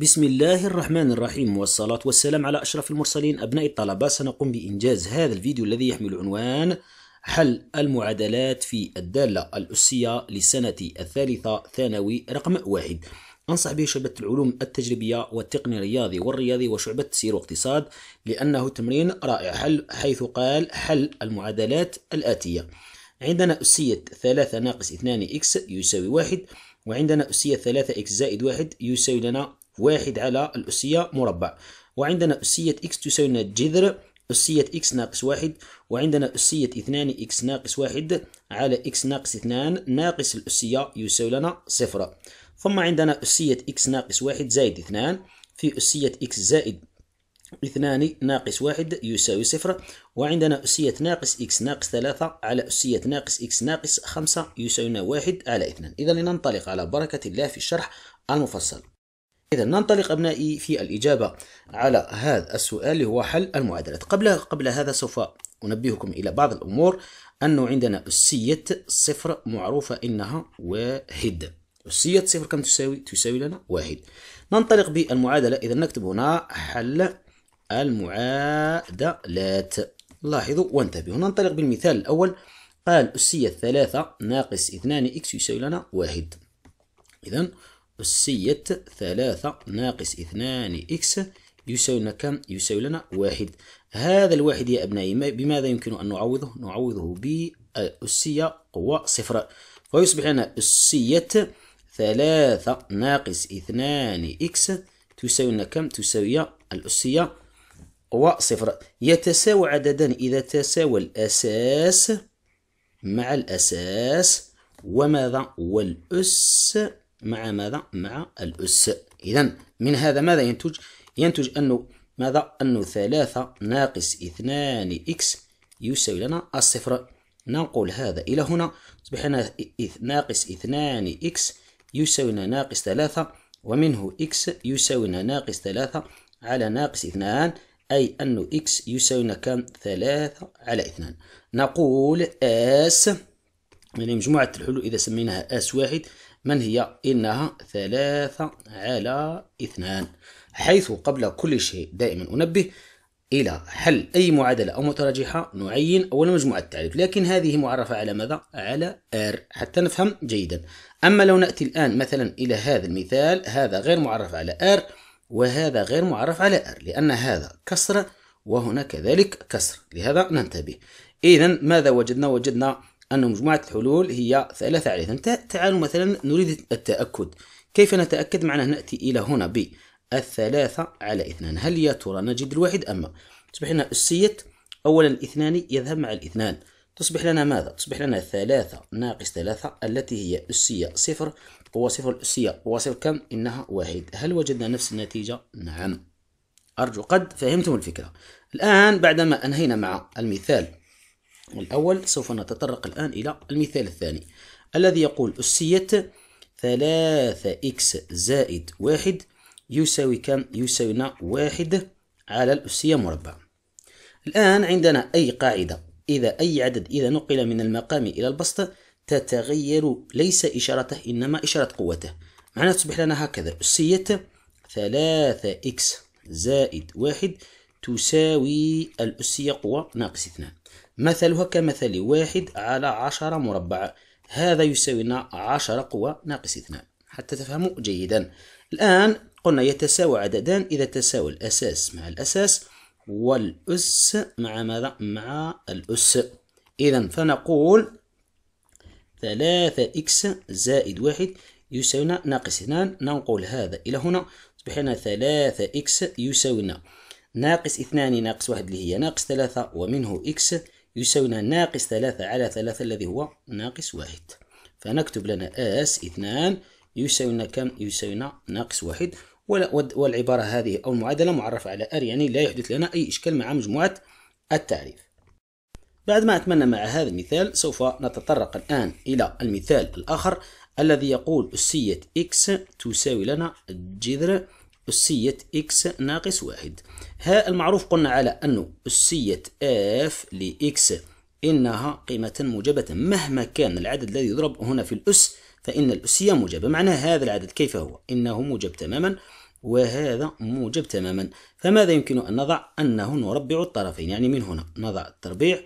بسم الله الرحمن الرحيم والصلاة والسلام على أشرف المرسلين أبناء الطلبة سنقوم بإنجاز هذا الفيديو الذي يحمل عنوان حل المعادلات في الدالة الأسية للسنة الثالثة ثانوي رقم واحد أنصح به شعبة العلوم التجريبية والتقني الرياضي والرياضي وشعبة تسير واقتصاد لأنه تمرين رائع حل حيث قال حل المعادلات الآتية عندنا أسية ثلاثة ناقص اثنان إكس يساوي واحد وعندنا أسية ثلاثة إكس زائد واحد يساوي لنا واحد على الأسية مربع وعندنا أسية إكس تساوي جذر أسية إكس ناقص واحد وعندنا أسية اثنان إكس ناقص واحد على إكس ناقص اثنان ناقص الأسية يساوي لنا صفر ثم عندنا أسية إكس ناقص واحد زائد اثنان في أسية إكس زائد اثنان ناقص واحد يساوي صفر وعندنا أسية ناقص إكس ناقص ثلاثة على أسية ناقص إكس ناقص خمسة يساوي واحد على اثنان إذا لننطلق على بركة الله في الشرح المفصل إذا ننطلق أبنائي في الإجابة على هذا السؤال اللي هو حل المعادلات قبل قبل هذا سوف أنبهكم إلى بعض الأمور أنه عندنا أسية صفر معروفة إنها واحد أسية صفر كم تساوي؟ تساوي لنا واحد ننطلق بالمعادلة إذا نكتب هنا حل المعادلات لاحظوا وانتبهوا ننطلق بالمثال الأول قال أسية ثلاثة ناقص اثنان إكس يساوي لنا واحد إذا أسية ثلاثة ناقص اثنان إكس يساوي لنا كم؟ يساوي لنا واحد هذا الواحد يا أبنائي بماذا يمكن أن نعوضه؟ نعوضه بأسية آه، قوة صفر فيصبح لنا أسية ثلاثة ناقص اثنان إكس تساوي لنا كم؟ تساوي الأسية قوة صفر يتساوى عددان إذا تساوى الأساس مع الأساس وماذا؟ والأس مع ماذا مع الأس إذا من هذا ماذا ينتج ينتج أنه ماذا أنه ثلاثة ناقص اثنان إكس يساوي لنا الصفر ننقل هذا إلى هنا تصبح لنا ناقص اثنان إكس يساوي لنا ناقص ثلاثة ومنه إكس يساوي لنا ناقص ثلاثة على ناقص اثنان أي أن إكس يساوي لنا كم ثلاثة على اثنان نقول آس يعني مجموعة الحلول إذا سميناها آس واحد من هي إنها ثلاثة على اثنان حيث قبل كل شيء دائما أنبه إلى حل أي معادلة أو متراجحة نعين أول مجموعة التعريف لكن هذه معرفة على ماذا؟ على R حتى نفهم جيدا أما لو نأتي الآن مثلا إلى هذا المثال هذا غير معرف على R وهذا غير معرف على R لأن هذا كسر وهنا كذلك كسر لهذا ننتبه إذا ماذا وجدنا؟ وجدنا أن مجموعة الحلول هي ثلاثة على اثنين تعالوا مثلا نريد التأكد كيف نتأكد معنا نأتي إلى هنا ب الثلاثة على اثنان هل يا ترى نجد الواحد أما تصبح لنا السيت أولا الاثنان يذهب مع الاثنان تصبح لنا ماذا؟ تصبح لنا ثلاثة ناقص ثلاثة التي هي أسية صفر وصفر هو وصفر كم؟ إنها واحد هل وجدنا نفس النتيجة؟ نعم أرجو قد فهمتم الفكرة الآن بعدما أنهينا مع المثال الأول سوف نتطرق الآن إلى المثال الثاني الذي يقول أسيت ثلاثة إكس زائد واحد يساوي كم؟ يساوينا واحد على الأسية مربع الآن عندنا أي قاعدة إذا أي عدد إذا نقل من المقام إلى البسط تتغير ليس إشارته إنما إشارة قوته معناها تصبح لنا هكذا أسية ثلاثة إكس زائد واحد تساوي الأسية قوة ناقص اثنان مثلها كمثل واحد على عشرة مربع هذا يساوي لنا عشرة قوى ناقص اثنان حتى تفهموا جيدا الآن قلنا يتساوى عددان إذا تساوى الأساس مع الأساس والأس مع ماذا؟ مع الأس إذا فنقول ثلاثة إكس زائد واحد يساوي لنا ناقص اثنان ننقل هذا إلى هنا تصبح لنا ثلاثة إكس يساوي لنا ناقص اثنان ناقص واحد اللي هي ناقص ثلاثة ومنه إكس يساوينا ناقص ثلاثة على ثلاثة الذي هو ناقص واحد فنكتب لنا اس اثنان يساوينا كم يساوينا ناقص واحد والعبارة هذه أو المعادلة معرفة على ار يعني لا يحدث لنا أي إشكال مع مجموعة التعريف بعد ما أتمنى مع هذا المثال سوف نتطرق الآن إلى المثال الآخر الذي يقول أسية إكس تساوي لنا جذر أسية إكس ناقص واحد ها المعروف قلنا على أنه أسية اف لإكس إنها قيمة موجبة مهما كان العدد الذي يضرب هنا في الأس فإن الأسية موجبة معنى هذا العدد كيف هو إنه موجب تماما وهذا موجب تماما فماذا يمكن أن نضع أنه نربع الطرفين يعني من هنا نضع التربيع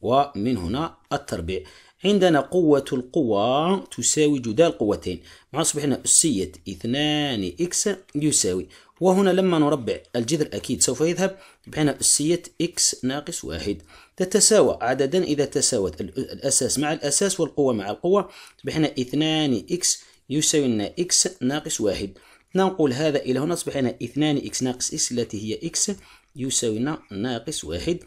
ومن هنا التربيع عندنا قوة القوى تساوي جدال القوتين مع أصبحنا أسية اثنان إكس يساوي وهنا لما نربع الجذر أكيد سوف يذهب بحنا أسية إكس ناقص واحد تتساوى عددا إذا تساوت الأساس مع الأساس والقوة مع القوة بحنا اثنان إكس يساوي لنا إكس ناقص واحد ننقل هذا إلى هنا أصبح لنا اثنان إكس ناقص إكس التي هي إكس يساوي لنا ناقص واحد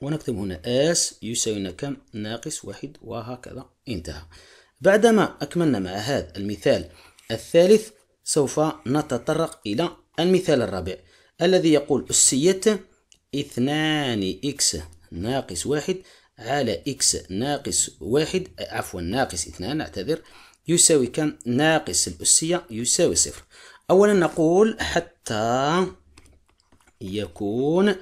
ونكتب هنا اس يساوي لنا كم ناقص واحد وهكذا انتهى بعدما أكملنا مع هذا المثال الثالث سوف نتطرق إلى المثال الرابع الذي يقول أسيت اثنان إكس ناقص واحد على إكس ناقص واحد عفوا ناقص اثنان أعتذر يساوي كم ناقص الأسية يساوي صفر أولا نقول حتى يكون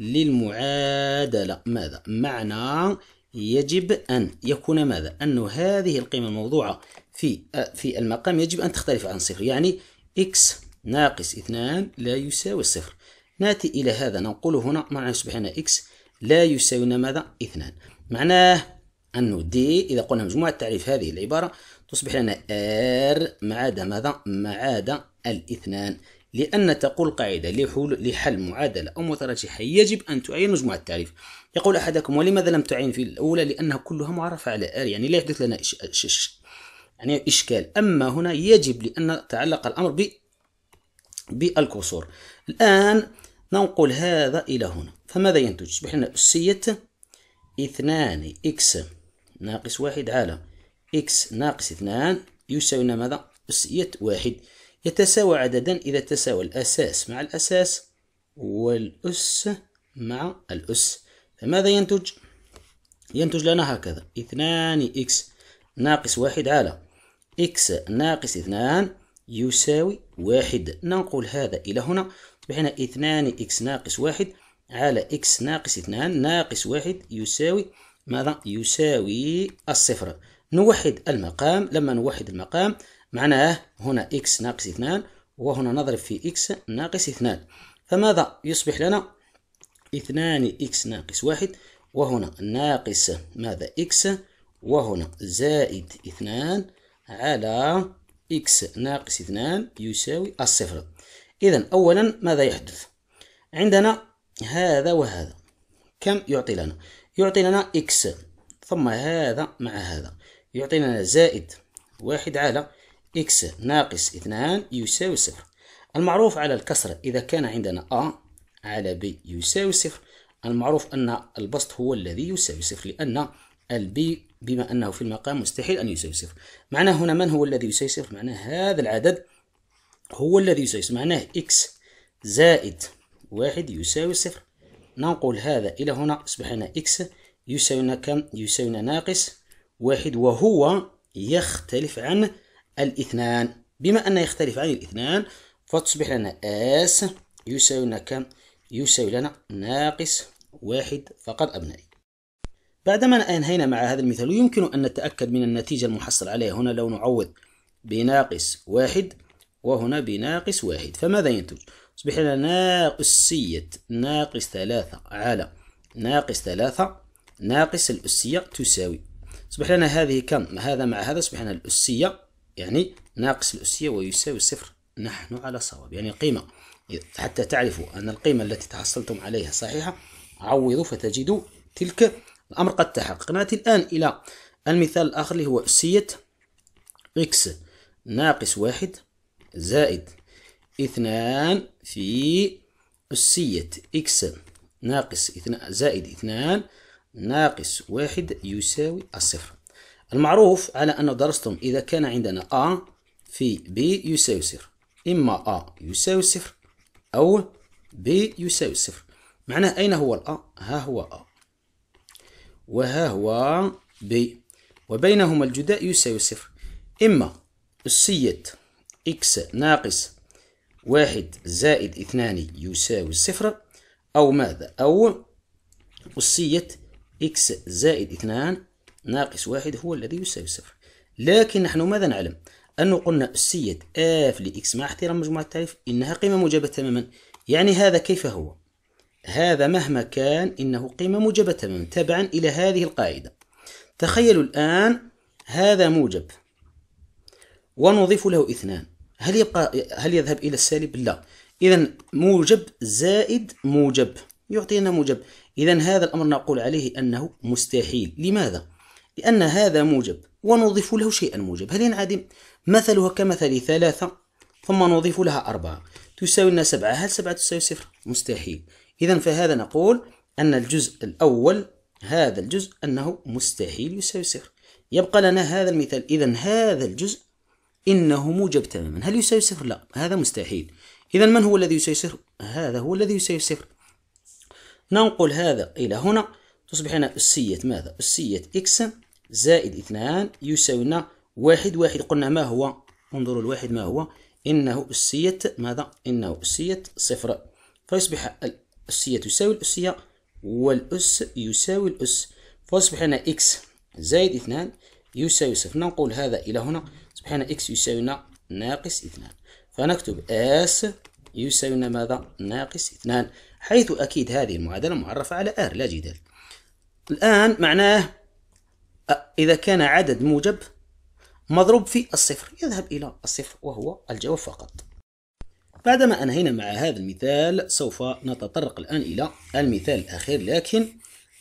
للمعادلة ماذا؟ معنى يجب أن يكون ماذا؟ أن هذه القيمة الموضوعة في في المقام يجب أن تختلف عن صفر يعني x ناقص 2 لا يساوي الصفر نأتي إلى هذا نقول هنا معنى يصبح لنا x لا يساوينا ماذا؟ 2 معناه أنه d إذا قلنا مجموعة تعريف هذه العبارة تصبح لنا r ما عدا ماذا؟ ما عدا الاثنان لأن تقول قاعدة لحل لحل معادلة أو مترجحة يجب أن تعين مجموعة التعريف يقول أحدكم ولماذا لم تعين في الأولى لأنها كلها معرفة على R يعني لا يحدث لنا إش إش إش يعني إشكال أما هنا يجب لأن تعلق الأمر ب بالكسور الآن ننقل هذا إلى هنا فماذا ينتج؟ يصبح لنا أسية اثنان إكس ناقص واحد على إكس ناقص اثنان يساوي لنا ماذا؟ أسية واحد يتساوى عددا إذا تساوى الأساس مع الأساس والأس مع الأس فماذا ينتج؟ ينتج لنا هكذا اثنان إكس ناقص واحد على إكس ناقص اثنان يساوي واحد ننقل هذا إلى هنا تصبح طيب، لنا اثنان إكس ناقص واحد على إكس ناقص اثنان ناقص واحد يساوي ماذا؟ يساوي الصفر نوحد المقام لما نوحد المقام معناه هنا إكس ناقص اثنان وهنا نضرب في إكس ناقص اثنان فماذا يصبح لنا اثنان إكس ناقص واحد وهنا ناقص ماذا إكس وهنا زائد اثنان على إكس ناقص اثنان يساوي الصفر إذا أولا ماذا يحدث عندنا هذا وهذا كم يعطي لنا يعطي لنا إكس ثم هذا مع هذا يعطي لنا زائد واحد على إكس ناقص اثنان يساوي صفر المعروف على الكسر إذا كان عندنا أ على ب يساوي صفر المعروف أن البسط هو الذي يساوي صفر لأن البي بما أنه في المقام مستحيل أن يساوي صفر معناه هنا من هو الذي يساوي صفر معناه هذا العدد هو الذي يساوي صفر معناه إكس زائد واحد يساوي صفر ننقل هذا إلى هنا أصبح هنا إكس يساوينا كم يساوينا ناقص واحد وهو يختلف عن الاثنان بما أن يختلف عن الاثنان فتصبح لنا اس يساوي لنا كم يساوي لنا ناقص واحد فقط أبنائي بعدما أنهينا مع هذا المثال يمكن أن نتأكد من النتيجة المحصل عليها هنا لو نعوض بناقص واحد وهنا بناقص واحد فماذا ينتج؟ يصبح لنا ناقصية ناقص ثلاثة على ناقص ثلاثة ناقص الأسية تساوي يصبح لنا هذه كم؟ هذا مع هذا يصبح لنا الأسية يعني ناقص الأسية ويساوي صفر نحن على صواب يعني القيمة حتى تعرفوا أن القيمة التي تحصلتم عليها صحيحة عوضوا فتجدوا تلك الأمر قد تحقق نأتي الآن إلى المثال الآخر اللي هو أسية إكس ناقص واحد زائد اثنان في أسية إكس ناقص اثنان زائد اثنان ناقص واحد يساوي الصفر المعروف على أنه درستم إذا كان عندنا A في B يساوي صفر إما A يساوي صفر أو B يساوي صفر معناه أين هو الأ ها هو أ وها هو ب وبينهما الجداء يساوي صفر إما أسية إكس ناقص واحد زائد اثنان يساوي صفر أو ماذا أو أسية إكس زائد اثنان ناقص واحد هو الذي يساوي صفر لكن نحن ماذا نعلم أنه قلنا أسية آه اف لإكس مع احترام مجموعة التعريف إنها قيمة موجبة تماما يعني هذا كيف هو هذا مهما كان إنه قيمة موجبة تماما تبعا إلى هذه القاعدة تخيلوا الآن هذا موجب ونضيف له اثنان هل يبقى هل يذهب إلى السالب؟ لا إذا موجب زائد موجب يعطينا موجب إذا هذا الأمر نقول عليه أنه مستحيل لماذا؟ لأن هذا موجب ونضيف له شيئا موجب هل ينعدم مثلها كمثل ثلاثة ثم نضيف لها أربعة تساوي لنا سبعة هل سبعة تساوي صفر مستحيل إذا فهذا نقول أن الجزء الأول هذا الجزء أنه مستحيل يساوي صفر يبقى لنا هذا المثال إذا هذا الجزء إنه موجب تماما هل يساوي صفر لا هذا مستحيل إذا من هو الذي يساوي صفر هذا هو الذي يساوي صفر ننقل هذا إلى هنا تصبح هنا أسية ماذا أسية إكس زائد اثنان يساوي لنا واحد واحد قلنا ما هو انظروا الواحد ما هو إنه أسية ماذا إنه أسية صفر فيصبح الأسية تساوي الأسية والأس يساوي الأس فيصبح لنا إكس زائد اثنان يساوي صفر نقول هذا إلى هنا يصبح لنا إكس يساوي ناقص اثنان فنكتب اس يساوي ماذا ناقص اثنان حيث أكيد هذه المعادلة معرفة على ار لا جدال الآن معناه إذا كان عدد موجب مضروب في الصفر يذهب إلى الصفر وهو الجواب فقط بعدما أنهينا مع هذا المثال سوف نتطرق الآن إلى المثال الأخير لكن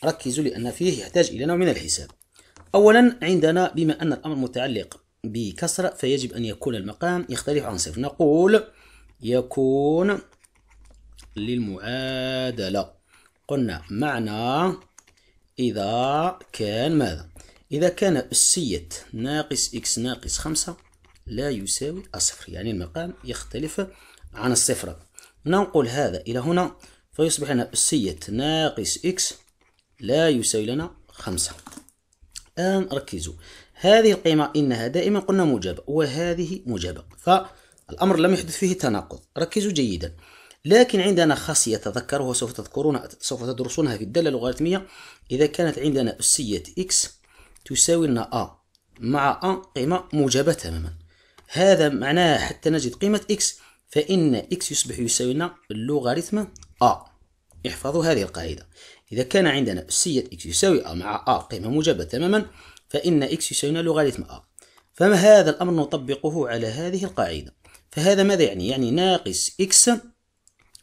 ركزوا لأن فيه يحتاج إلى نوع من الحساب أولا عندنا بما أن الأمر متعلق بكسرة فيجب أن يكون المقام يختلف عن صفر نقول يكون للمعادلة قلنا معنى إذا كان ماذا إذا كان أسية ناقص إكس ناقص خمسة لا يساوي الصفر يعني المقام يختلف عن الصفر ننقل هذا إلى هنا فيصبح لنا أسية ناقص إكس لا يساوي لنا خمسة الآن ركزوا هذه القيمة إنها دائما قلنا موجبة وهذه موجبة فالأمر لم يحدث فيه تناقض ركزوا جيدا لكن عندنا خاصية تذكروها سوف تذكرون سوف تدرسونها في الدالة اللوغاريتمية إذا كانت عندنا أسية إكس تساوي لنا أ مع أ قيمة موجبة تماما هذا معناه حتى نجد قيمة X فإن X يصبح يساوي لنا اللوغاريتم أ احفظوا هذه القاعدة إذا كان عندنا أسية X يساوي أ مع أ قيمة موجبة تماما فإن X يساوي لنا لوغاريتم أ فما هذا الأمر نطبقه على هذه القاعدة فهذا ماذا يعني؟ يعني ناقص X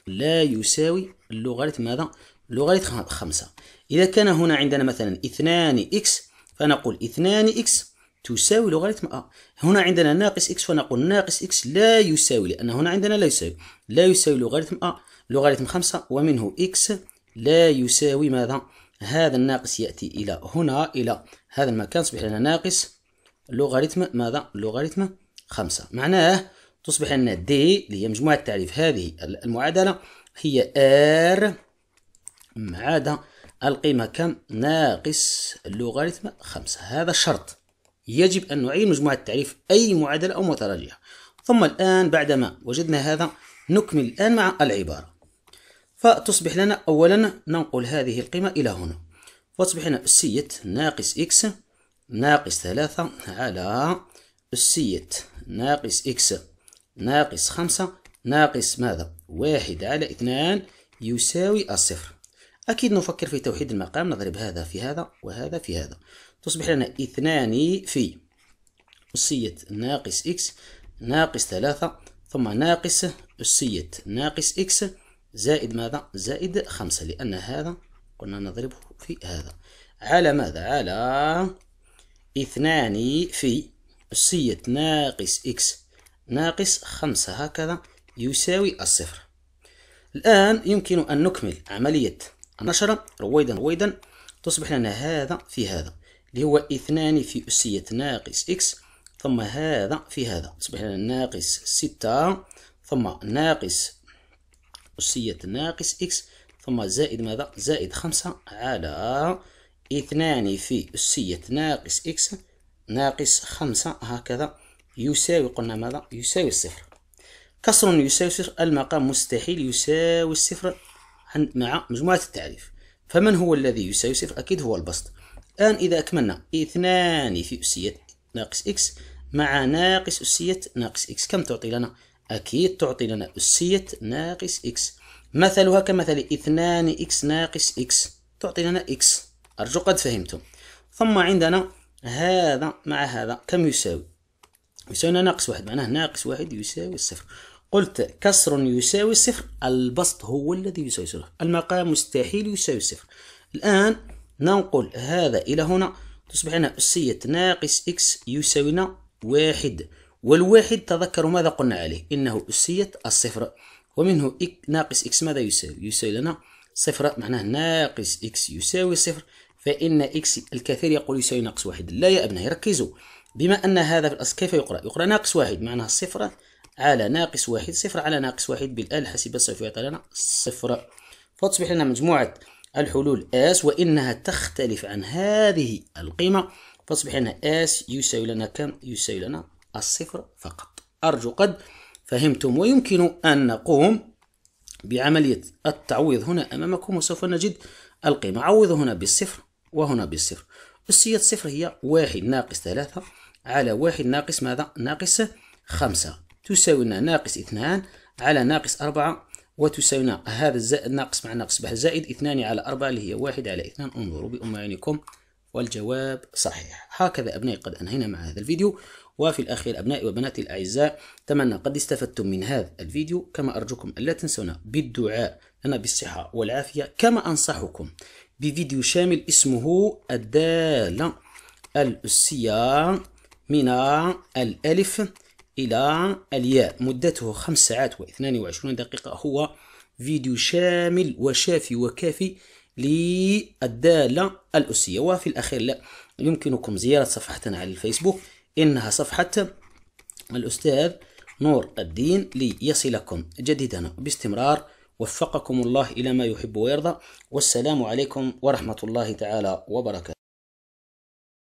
لا يساوي اللوغاريتم ماذا؟ لوغاريتم خمسة إذا كان هنا عندنا مثلا اثنان إكس فنقول اثنان إكس تساوي لوغاريتم أ آه. هنا عندنا ناقص إكس فنقول ناقص إكس لا يساوي لأن هنا عندنا لا يساوي لا يساوي لوغاريتم أ آه. لوغاريتم خمسة ومنه إكس لا يساوي ماذا هذا الناقص يأتي إلى هنا إلى هذا المكان تصبح لنا ناقص لوغاريتم ماذا لوغاريتم خمسة معناه تصبح لنا دي اللي هي مجموعة تعريف هذه المعادلة هي ار معادلة القيمة كم ناقص اللوغاريتم خمسة هذا شرط يجب أن نعين مجموعة تعريف أي معادلة أو متراجعة ثم الآن بعدما وجدنا هذا نكمل الآن مع العبارة فتصبح لنا أولا ننقل هذه القيمة إلى هنا فتصبح لنا أسية ناقص إكس ناقص ثلاثة على أسية ناقص إكس ناقص خمسة ناقص ماذا؟ واحد على اثنان يساوي الصفر أكيد نفكر في توحيد المقام نضرب هذا في هذا وهذا في هذا تصبح لنا اثنان في أسية ناقص إكس ناقص ثلاثة ثم ناقص أسية ناقص إكس زائد ماذا؟ زائد خمسة لأن هذا قلنا نضربه في هذا على ماذا؟ على اثنان في أسية ناقص إكس ناقص خمسة هكذا يساوي الصفر الآن يمكن أن نكمل عملية نشر رويدا رويدا تصبح لنا هذا في هذا اللي هو اثنان في أسية ناقص إكس ثم هذا في هذا تصبح لنا ناقص ستة ثم ناقص أسية ناقص إكس ثم زائد ماذا زائد خمسة على اثنان في أسية ناقص إكس ناقص خمسة هكذا يساوي قلنا ماذا يساوي الصفر كسر يساوي صفر المقام مستحيل يساوي الصفر مع مجموعة التعريف فمن هو الذي يساوي صفر أكيد هو البسط الآن إذا أكملنا اثنان في أسية ناقص إكس مع ناقص أسية ناقص إكس كم تعطي لنا؟ أكيد تعطي لنا أسية ناقص إكس مثلها كمثل اثنان إكس ناقص إكس تعطي لنا إكس أرجو قد فهمتم ثم عندنا هذا مع هذا كم يساوي؟ يساوي ناقص واحد معناه ناقص واحد يساوي الصفر قلت كسر يساوي صفر البسط هو الذي يساوي صفر المقام مستحيل يساوي صفر الآن ننقل هذا إلى هنا تصبح هنا أسية ناقص إكس يساوينا واحد والواحد تذكروا ماذا قلنا عليه إنه أسية الصفر ومنه إك ناقص إكس ماذا يساوي يساوي لنا صفر معناه ناقص إكس يساوي صفر فإن إكس الكثير يقول يساوي ناقص واحد لا يا أبنائي ركزوا بما أن هذا في الأصل كيف يقرأ يقرأ ناقص واحد معناه صفر على ناقص واحد صفر على ناقص واحد بالآلة الحاسبة سوف يعطي لنا صفر فتصبح لنا مجموعة الحلول اس وإنها تختلف عن هذه القيمة فتصبح لنا اس يساوي لنا كم يساوي لنا الصفر فقط أرجو قد فهمتم ويمكن أن نقوم بعملية التعويض هنا أمامكم وسوف نجد القيمة عوض هنا بالصفر وهنا بالصفر أسية الصفر هي واحد ناقص ثلاثة على واحد ناقص ماذا؟ ناقص خمسة تساوينا ناقص اثنان على ناقص أربعة وتساوينا هذا الزائد ناقص مع ناقص به زائد اثنان على أربعة اللي هي واحد على اثنان انظروا بأم عينكم والجواب صحيح هكذا أبنائي قد أنهينا مع هذا الفيديو وفي الأخير أبنائي وبناتي الأعزاء أتمنى قد استفدتم من هذا الفيديو كما أرجوكم ألا تنسونا بالدعاء لنا بالصحة والعافية كما أنصحكم بفيديو شامل اسمه الدالة الأسية من الألف إلى الياء مدته 5 ساعات و22 دقيقة هو فيديو شامل وشافي وكافي للدالة الأسية وفي الأخير لا يمكنكم زيارة صفحتنا على الفيسبوك إنها صفحة الأستاذ نور الدين ليصلكم جديدنا باستمرار وفقكم الله إلى ما يحب ويرضى والسلام عليكم ورحمة الله تعالى وبركاته